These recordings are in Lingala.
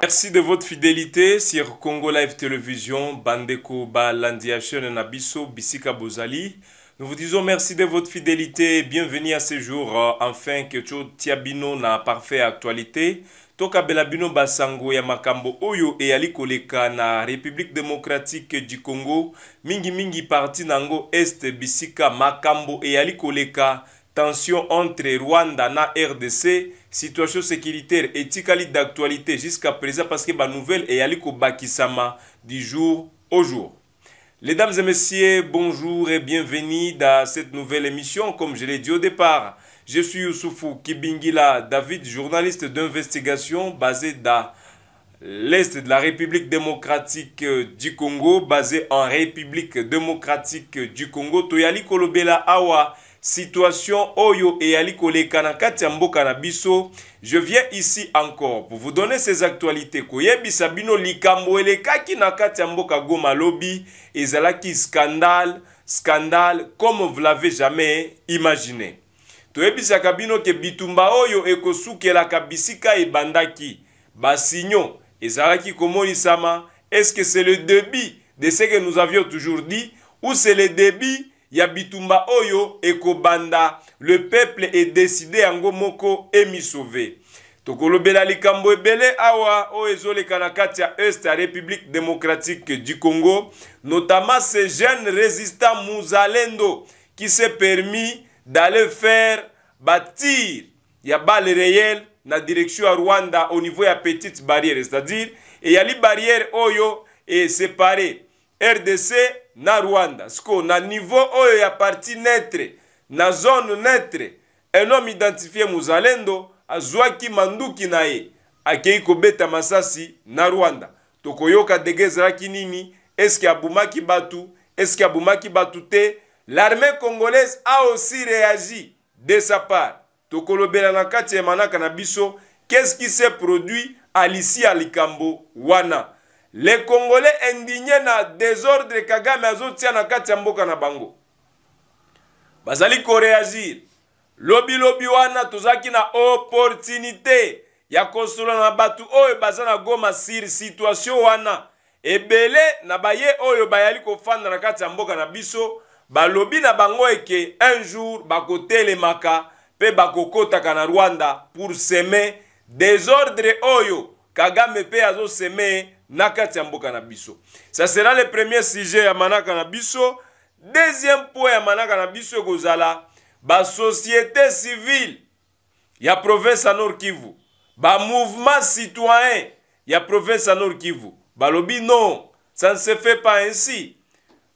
merci de votre fidélité sur congo live télévision bandeko balandia chaîne na biso bisika bozali nous vous disons merci de votre fidélité bienvenue à ce jour enfin que totia bino na parfait actualité tokabela bino basango ya makambo oyo eyali koleka na république démocratique du congo mingimingi parti na yango este bisika makambo eyali koleka tension entre rwanda na rdc situation sécuritaire ticali d'actualité jusqu'à présent parce que ma nouvelle est Baki Sama du jour au jour Les dames et messieurs, bonjour et bienvenue dans cette nouvelle émission. Comme je l'ai dit au départ, je suis Youssoufou Kibingila David, journaliste d'investigation basé dans l'Est de la République démocratique du Congo, basé en République démocratique du Congo. Toyali Kolobela Awa situation oyo et koleka na kati ya mboka na biso je viens ici encore pour vous donner ces actualités koyebisa bino likambo elekaki na kati ya mboka goma lobi ezalaki scandale scandale comme vous l'avez jamais imaginé toyebisaka bino ke bitumba oyo ekosukelaka bisika ebandaki basinyo ezalaki komonisama est ce que c'est le débit de ce que nous avions toujours dit ou c'est le débit ya bitumba oyo ekobanda le peuple edeside yango moko emisove tokolobela likambo ebele awa oyo ezoleka na kati ya este république démocratique du congo notamment ces jeunes résistants muzalendo qui s'est permis d'aller faire bâtir ya balle réel na direction à rwanda au niveau ya petite barrière c'est-à-dire eyali barrière oyo séparées. rdc na rwanda sikoyo na niveau oyo ya parti netre na zone netre enome identifie muzalendo azwaki manduki na ye akei kobeta masasi na rwanda tokoyoka dege ezalaki nini eske abumaki bato eske abumaki bato te l'armée congolaise a aussi réagi de sa part tokolobela na kati ya emanaka na biso qu'est-ce qui s'est produit alisi ya likambo wana le congolais indigne na désordre kagame azotia na kati ya mboka na bango bazali koréagir lobilobi wana tozalaki na opportunité ya kosolola na bato oyo baza na goma sur situation wana ebele na baye oyo bayali kofanda na kati ya mboka na biso balobi na bango eke un jour bakotelemaka mpe bakokotaka na rwanda pour seme desordre oyo kagame mpe azoseme na kati ya mboka na biso ça sera le premier sujet ya manaka na biso deuxième point ya manaka na biso ekozala basociété civile ya province ya nord kivu bamouvement citoyen ya province ya nord kivu balobi non ça ne se fait pas ainsi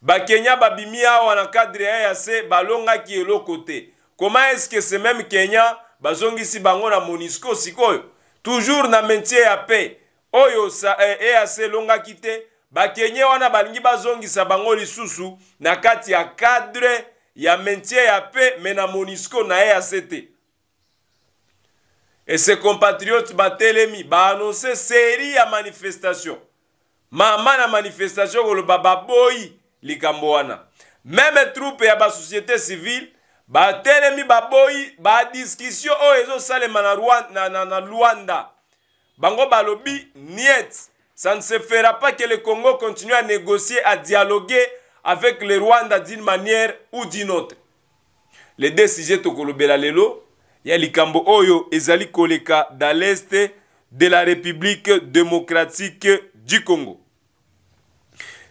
bakenya babimi awa na cadre ya se balongaki eloko te comment est ce que ce même kenya bazongisi bango na monisco sikoyo toujours na métier ya paix oyo eas eh, eh, elongaki te bakenye wana balingi bazongisa bango lisusu na kati ya cadre ya maintien ya paix me na monisco na eac te ese compatriote batelemi baannonse seri ya manifestation mama na manifestation koloba baboyi likambo wana meme troupe ya basosiété civile batelemi baboyi badiscussion oyo ezosalema na, na, na, na luanda Bango Balobi, niet. Ça ne se fera pas que le Congo continue à négocier, à dialoguer avec le Rwanda d'une manière ou d'une autre. Les deux sujets tokolobela lelo, il y a likambo oyo ezali koleka dans l'est de la République démocratique du Congo.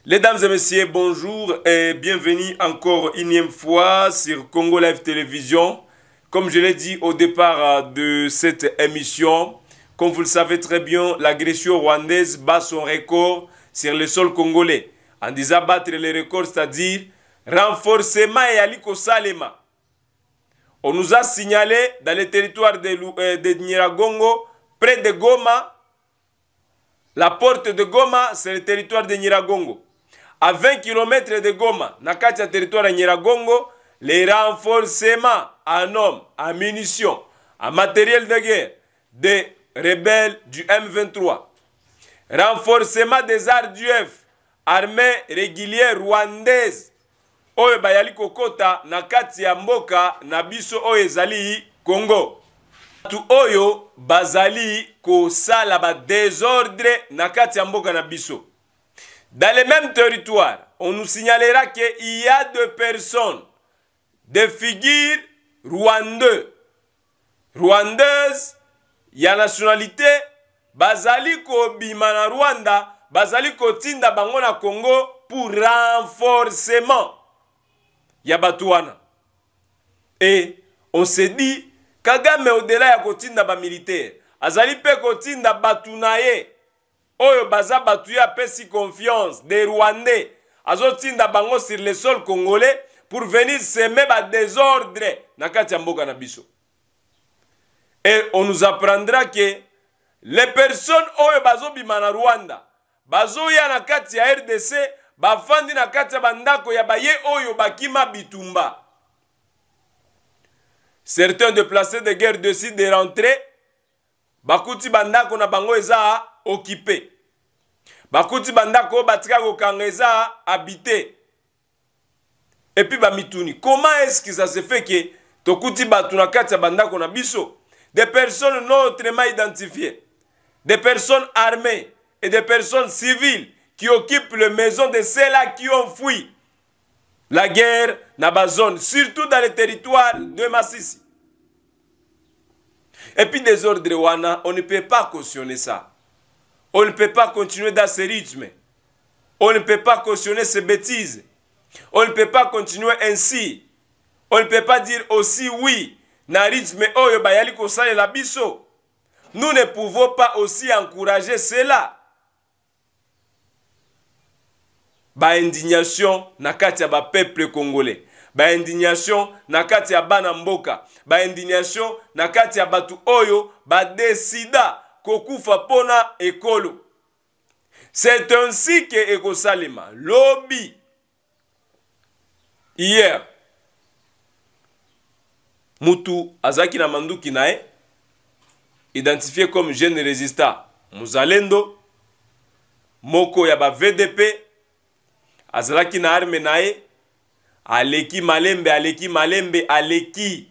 Les dames et messieurs, bonjour et bienvenue encore une fois sur Congo Live Télévision. Comme je l'ai dit au départ de cette émission, comme vous le savez très bien, l'agression rwandaise bat son record sur le sol congolais. En disant battre les records, c'est-à-dire renforcement et Aliko Salema. On nous a signalé dans le territoire de, euh, Niragongo, près de Goma, la porte de Goma, c'est le territoire de Niragongo. À 20 km de Goma, Nakatia territoire de Niragongo, les renforcements en hommes, en munitions, en matériel de guerre des rebelles du M23, renforcement des RDF, armée régulière rwandaise, Oye bayali kokota na kati ya mboka na biso oyezali Zali Congo. Tu oyo bazali sala ba désordre na kati ya mboka na biso. Dans les mêmes territoires, on nous signalera qu'il y a de personnes, de figures rwandaises, rwandaises ya nationalité bazali kobima na rwanda bazali kotinda bango na congo pour renforcement ya bato wana e on se dit kagame odela ya kotinda bamilitaire azali mpe kotinda bato na ye oyo baza bato ye apesi confiance de rwandais azotinda bango sur le sol congolais pour venir seme badésordre na kati ya mboka na biso Et on nous apprendra que les personnes oyo bazobima na Rwanda bazoya na kati ya RDC bafandi na kati ya bandako ya baye oyo bakima bitumba. Certains déplacés de guerre décident de rentrer bakuti bandako na bango eza occupé. Bakuti bandako oyo batika kokanga eza habité. Et puis bamituni. Comment est-ce que ça se fait que tokuti bato na kati ya bandako na biso? des personnes non autrement identifiées, des personnes armées et des personnes civiles qui occupent les maisons de ceux-là qui ont fui la guerre dans surtout dans les territoires de Massissi. Et puis des ordres on ne peut pas cautionner ça. On ne peut pas continuer dans ce rythme. On ne peut pas cautionner ces bêtises. On ne peut pas continuer ainsi. On ne peut pas dire aussi oui na rythme oyo bayali kosalela biso nous ne pouvons pas aussi encourager cela baindignation na kati ya bapeple congolais baindignation na kati ya bana mboka baindignation na kati ya bato oyo badesida kokufa mpona ekolo c'est ainsi ke ekosalema lobi hier mutu azalaki na manduki na ye identifié comme jeune résistant mozalendo moko ya ba vdp azalaki na arme na ye aleki malembe aleki malembe aleki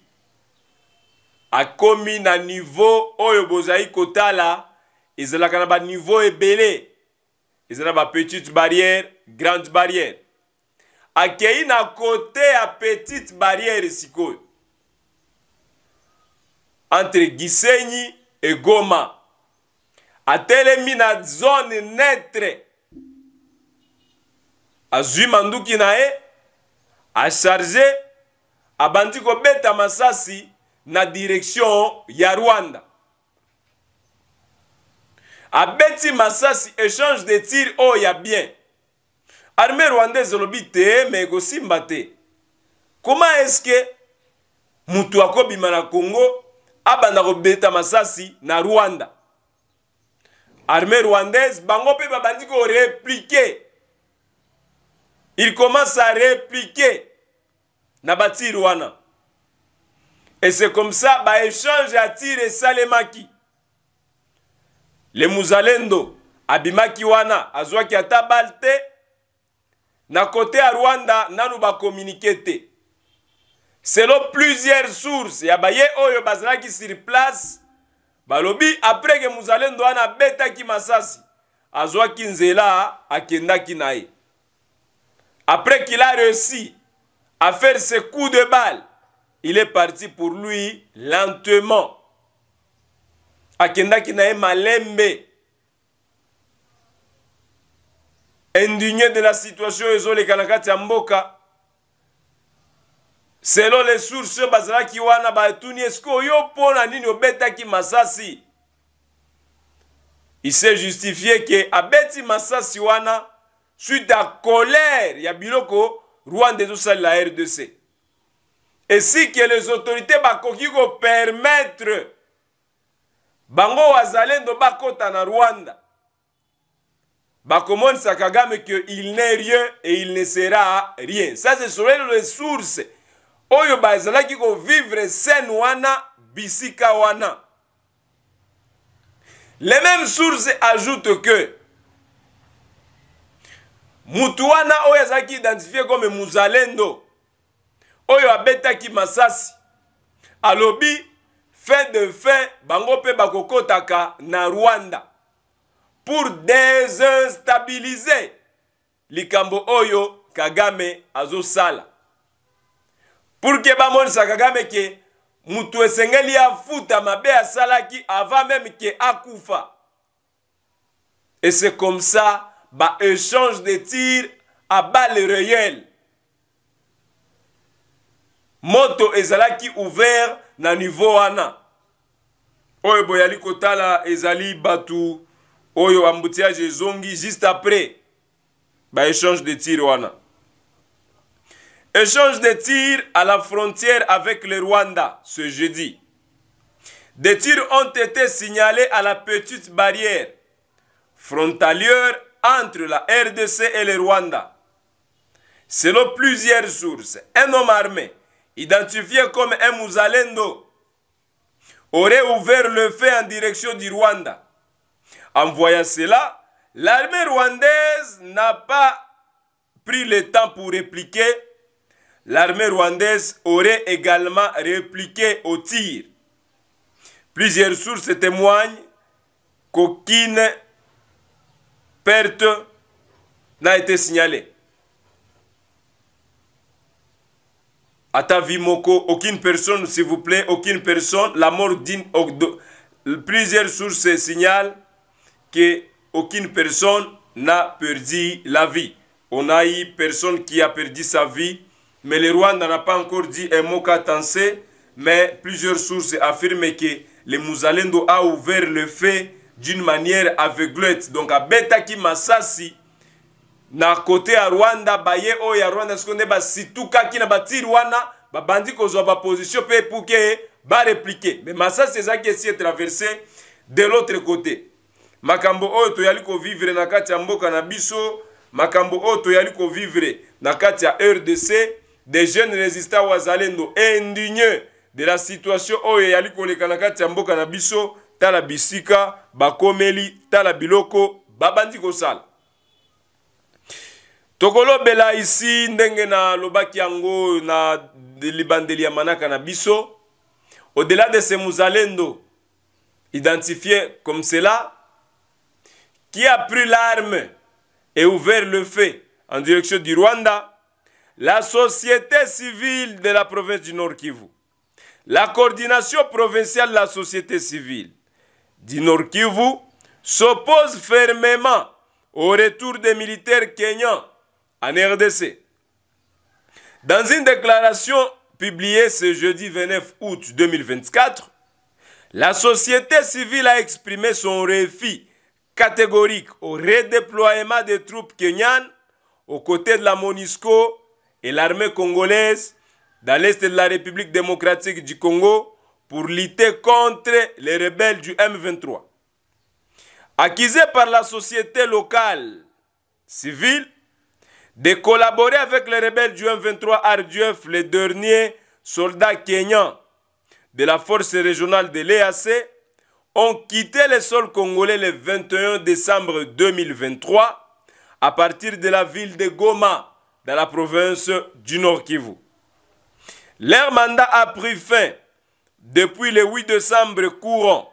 akomi na niveau oyo bozali kotala ezalaka na baniveau ebele eza na bapetite barrière grande barrière akei na kote ya petite barrière sikoyo entre gisenyi e goma atelemi na zone netre azwi manduki na ye acharge abandi kobeta masasi na direction ya rwanda abeti masasi échange de tir oyo ya bien armée rwandaise elobi te me ekosimba te koma eske moto akobima na congo abanda kobeta masasi na rwanda armée rwandaise bango mpe babandi koreplike il commence à répliquer na batire wana et c'est comme ça baéchange ya tire esalemaki le muzalendo abimaki wana azwaki ata bale te na kote ya rwanda nanu bakominike te selon plusieurs sources ya baye oyo bazalaki sur place balobi que ke ana beta abetaki masasi azwaki nzela à na ye après qu'il a réussi à faire ce coup de balle il est parti pour lui lentement akenda qui ye malembe indigné de la situation ont dit kati ya mboka selo les sources oyo bazalaki wana batuni eske oyo mpo na nini obetaki masasi ise justifie ke abeti masasi wana suite ya kolere ya biloko rwanda ezosalela rdc esike les autorités bakoki kopermetre bango wazalendo bakota na rwanda bakomonisaka game ke il n'est rien et il ne sera rien ça ce serait les sources oyo bazalaki kovivre scène wana bisika wana les mêmes sources ajoutent que mutu wana oyo azalaki identifie comme muzalendo oyo abetaki masasi alobi fin de fin bango mpe bakokɔtaka na rwanda pour désinstabiliser likambo oyo kagame azosala pour ke bamonisaka game ke mutu esengeli afuta mabe asalaki avant meme ke akufa et c'est comme ça baéchange de tir à balle réelle moto ezalaki ouvert na niveau wana oyo boyali kotala ezali bato oyo ambutiyage ezongi juste après baéchange de tir wana Échange de tirs à la frontière avec le Rwanda ce jeudi. Des tirs ont été signalés à la petite barrière frontalière entre la RDC et le Rwanda. Selon plusieurs sources, un homme armé, identifié comme un Mouzalendo, aurait ouvert le feu en direction du Rwanda. En voyant cela, l'armée rwandaise n'a pas pris le temps pour répliquer l'armée rwandaise aurait également répliqué au tir. Plusieurs sources témoignent qu'aucune perte n'a été signalée. Moko. aucune personne, s'il vous plaît, aucune personne, la mort d'une... Plusieurs sources signalent qu'aucune personne n'a perdu la vie. On a eu personne qui a perdu sa vie mais le Rwanda n'a pas encore dit un mot Katensé, mais plusieurs sources affirment que le Muzalendo a ouvert le feu d'une manière aveuglette. Donc, à Betaki Masasi, na côté à Rwanda, baye o ya Rwanda, ce qu'on est, bah, si tout kaki na bati Rwanda, bah, bandi ko zoba position, pe pour que, bah, répliquer. Mais Masasi, c'est ça qui est traversé de l'autre côté. Makambo oyo toyali kovivre na kati ya mboka na biso, makambo oyo toyali kovivre na kati ya RDC, des jeunes résistants wazalendo indignés de la situation oyo eyali koleka na kati ya mboka na biso tala bisika bakomeli tala biloko babandi kosala tokolobela isi ndenge nalobaki yango na libandeli ya manaka na biso au-delà de ce muzalendo identifié comme cela qui a pris l'arme et ouvert le feu en direction du rwanda la société civile de la province du Nord Kivu, la coordination provinciale de la société civile du Nord Kivu s'oppose fermement au retour des militaires kenyans en RDC. Dans une déclaration publiée ce jeudi 29 août 2024, la société civile a exprimé son refus catégorique au redéploiement des troupes kenyanes aux côtés de la MONUSCO et l'armée congolaise dans l'est de la République démocratique du Congo pour lutter contre les rebelles du M23. Accusé par la société locale civile de collaborer avec les rebelles du M23 Ardieuf, les derniers soldats kenyans de la force régionale de l'EAC ont quitté les sols congolais le 21 décembre 2023 à partir de la ville de Goma dans la province du Nord Kivu. Leur mandat a pris fin depuis le 8 décembre courant,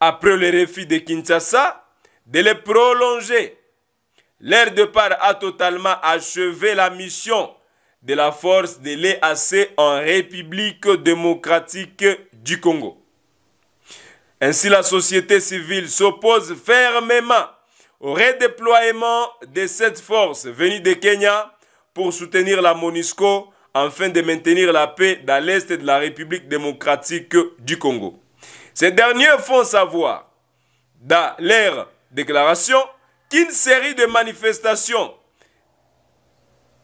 après le refus de Kinshasa de les prolonger. Leur départ a totalement achevé la mission de la force de l'EAC en République démocratique du Congo. Ainsi, la société civile s'oppose fermement au redéploiement de cette force venue de Kenya pour soutenir la MONUSCO afin de maintenir la paix dans l'Est de la République démocratique du Congo. Ces derniers font savoir, dans leur déclaration, qu'une série de manifestations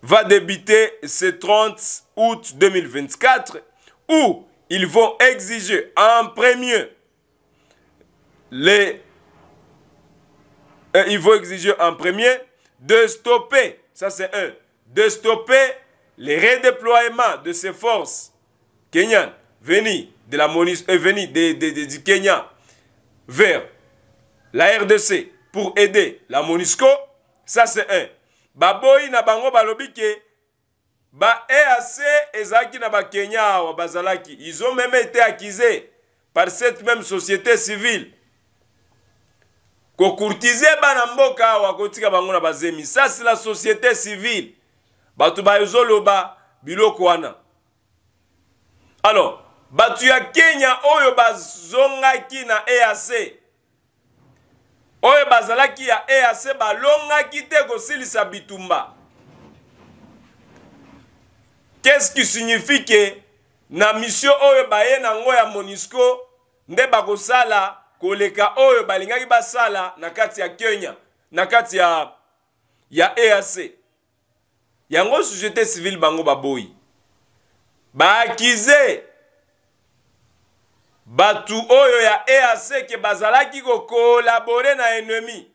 va débuter ce 30 août 2024 où ils vont exiger en premier les il faut exiger en premier de stopper, ça c'est un, de stopper les redéploiements de ces forces kenyanes venues de la euh, du Kenya vers la RDC pour aider la MONUSCO, ça c'est un. na bango ba EAC na ba Kenya Ils ont même été accusés par cette même société civile kokurtize bana mboka awa kotika bango na bazemi sasi la société civile bato bazoloba biloko wana alors bato ya kenya oyo bazongaki na eac oyo bazalaki ya eac balongaki te kosilisa bitumba qu'est-ce qui signifie ke na misio oyo baye nango ya monisco nde bakosala koleka oyo balingaki basala na kati ya kenya na kati ya, ya eac yango société civile bango baboyi baakize bato oyo ya eac ke bazalaki kokolabore na ennemi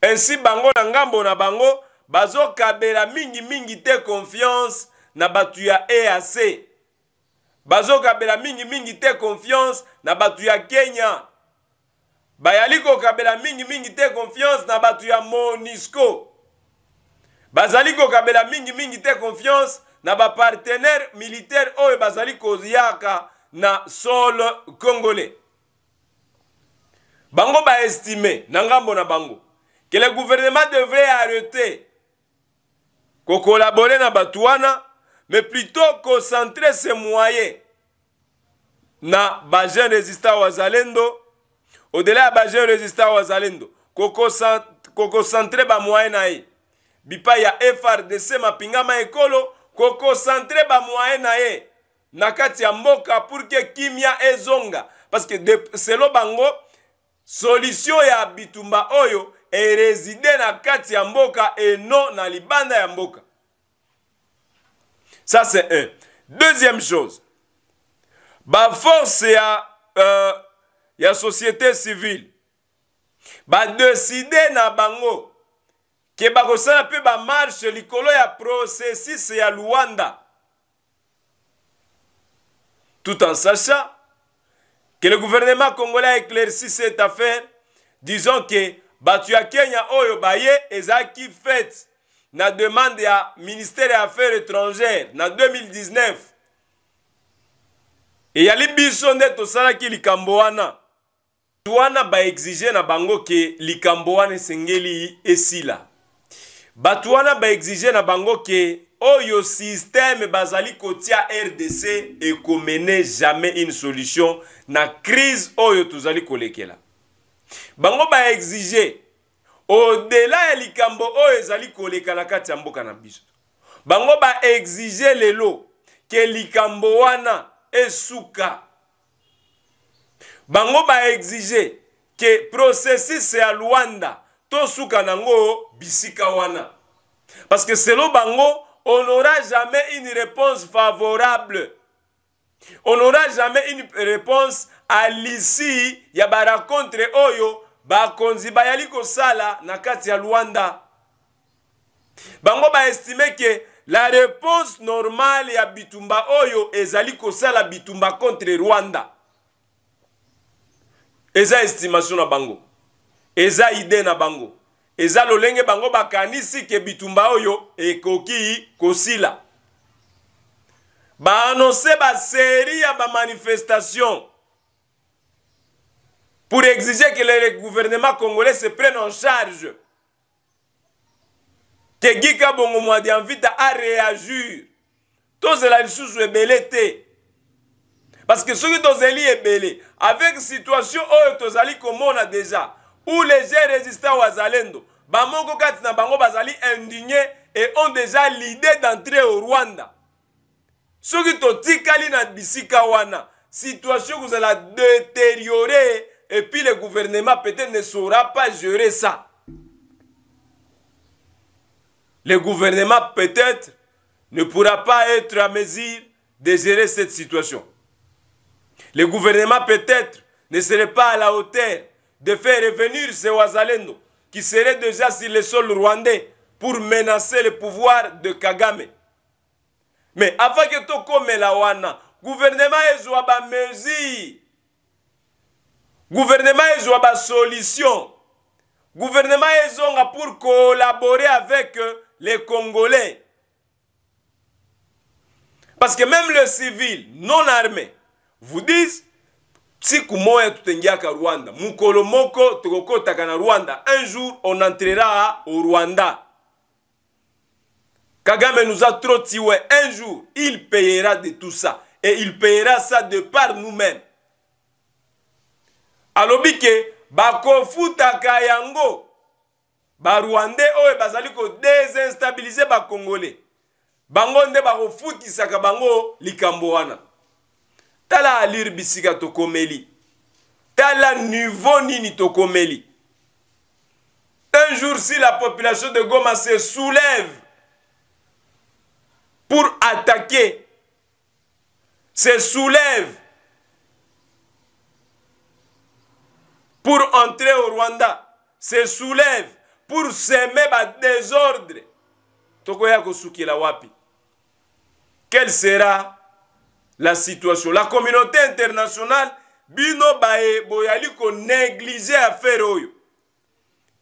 ensi bango na ngambo na bango bazokabela mingimingi te confiance na bato ya eac bazokabela mingimingi te confiance na bato ya kenya bayali kokabela mingimingi te confiance na bato ya monisco bazali kokabela mingimingi te confiance na bapartenere militaire oyo bazali koyaka na sol congolais bango baestime na ngambo na bango ke le gouvernement devrait arrêter kokolabore na bato wana mais plutôt concentrer ses moyens na bajeune résistant wazalendo au-delà ya bajeune résistant wazalendo kokoncentre bamoyen na ye bipai ya frdc mapingama ekolo kokoncentre bamoyen na ye na kati ya mboka pour ke kimia ezonga parce que de, selo bango solution ya bitumba oyo ereside na kati ya mboka eno na libanda ya mboka Ça, c'est un. Deuxième chose, ba force ya, euh, ya société civile badeside na bango ke bakosala mpe bamarshe likolo ya processus ya luanda tout en sachant que le gouvernement congolais a éclairci cette affaire disons que bato ya kenya oyo baye ezalaki fete na demande ya ministère ya affaires étrangères na 2019 eyali biso nde tosalaki likambo wana wana baexige na bango ke likambo wana esengeli esila bato wana baexige na bango ke oyo systeme bazali kotia rdc ekomene jamais une solution na crise oyo tozali kolekela bango baexige odela ya likambo oyo ezali koleka na kati ya mboka na biso bango baexige lelo ke likambo wana esuka bango baexige ke processus ya lwanda tosuka nango bisika wana parce que selo bango on n'aura jamais une réponse favorable on n'aura jamais une réponse à l'issue ya barakontre oyo bakonzi bayali kosala na kati ya lwanda bango baestime ke la réponse normale ya bitumba oyo ezali kosala bitumba contre rwanda eza estimation na bango eza ide na bango eza lolenge bango bakanisi ke bitumba oyo ekoki kosila baanonse baseri ya bamanifestation pour exiger que le gouvernement congolais se prenne en charge. Que Guy Kabongo envie à réagir, Tout cela sous ebele belé. Parce que ce qui est belé, avec situation comme on a déjà, où les gens résistants à Zalendo, bamoko indignés et ont déjà l'idée d'entrer au Rwanda. Ce qui Tikali na bisika la situation allez détériorée et puis le gouvernement peut-être ne saura pas gérer ça. Le gouvernement peut-être ne pourra pas être à mesure de gérer cette situation. Le gouvernement peut-être ne serait pas à la hauteur de faire revenir ces Ouazalendo qui seraient déjà sur le sol rwandais pour menacer le pouvoir de Kagame. Mais avant que Toko le gouvernement ezwa à mesure Gouvernement solution. Gouvernement est guvernema ezonga pour collaborer avec euh, les congolais parce que même les civils non armés vous disent siku au rwanda mukolo rwanda un jour on entrera au rwanda kagame nous a trop un jour il payera de tout ça et il payera ça de par nous-mêmes alobi ke bakofutaka yango barwande oyo bazali kodesinstabilize bakongole bango nde bakofutisaka bango likambo wana tala alire bisika tokomeli tala niveau nini tokomeli un jour si la population de goma se soulève pour attaquer se soulève pour entrer au Rwanda se soulève pour semer ba désordre tokoya kosukela wapi quelle sera la situation la communauté internationale bino baye boyali konégliger affaire oyo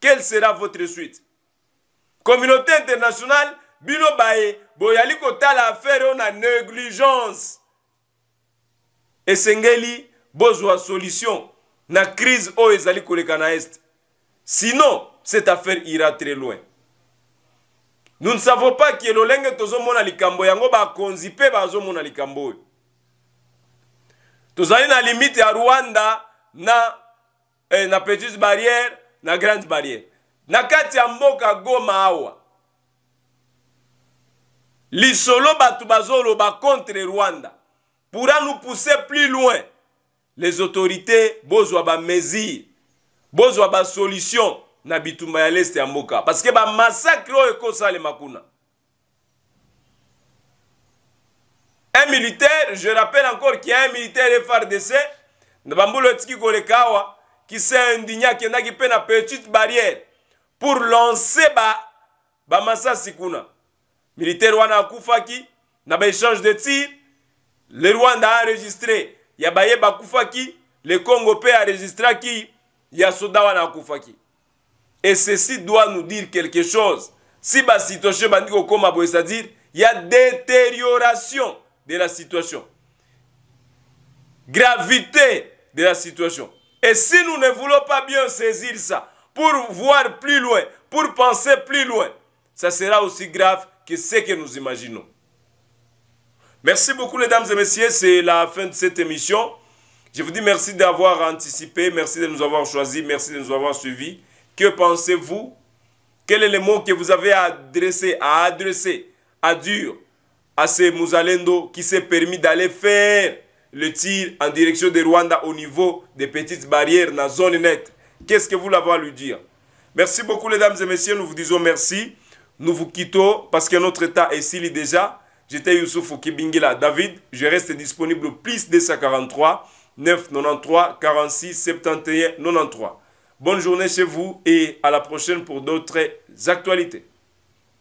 quelle sera votre suite communauté internationale bino baye boyali kotala affaire oyo na négligence esengeli bozwa solution na crise oyo ezali koleka na este sinon cette affaire ira très loin nous ne savons pas ke lolenge tozomona likambo yango bakonzi mpe bazomona likambo oyo tozali na limite ya rwanda na, eh, na petite barrière na grande barrière na kati ya mboka goma awa lisolo bato bazoloba contre rwanda pourra nous pousser plus loin les autorités bozwa bamesure bozwa basolution na bitumba ya leste ya mboka parceke bamassacre oyo ekosalema kuna un militaire je rappelle encore qu'il y a un militaire frdc na bambula etiki koleka awa kisendinye akendaki mpe na petite barrière pour lancer bamasasi ba kuna militaire wana akufaki na baéchange de tir le rwanda a enregistré ya le congo ya soda et ceci doit nous dire quelque chose si basituation ebandi kokóma boye c'est-à-dire a détérioration de la situation gravité de la situation et si nous ne voulons pas bien saisir ça pour voir plus loin pour penser plus loin ça sera aussi grave que ce que nous imaginons Merci beaucoup, dames et messieurs. C'est la fin de cette émission. Je vous dis merci d'avoir anticipé, merci de nous avoir choisis, merci de nous avoir suivis. Que pensez-vous Quel est le mot que vous avez adressé à adresser, à dire à ce Mousalendo qui s'est permis d'aller faire le tir en direction de Rwanda au niveau des petites barrières dans la zone nette Qu'est-ce que vous l'avez à lui dire Merci beaucoup, les dames et messieurs. Nous vous disons merci. Nous vous quittons parce que notre état est ici déjà. J'étais Youssouf Kibingila David. Je reste disponible au plus 243 993 46 71 93. Bonne journée chez vous et à la prochaine pour d'autres actualités.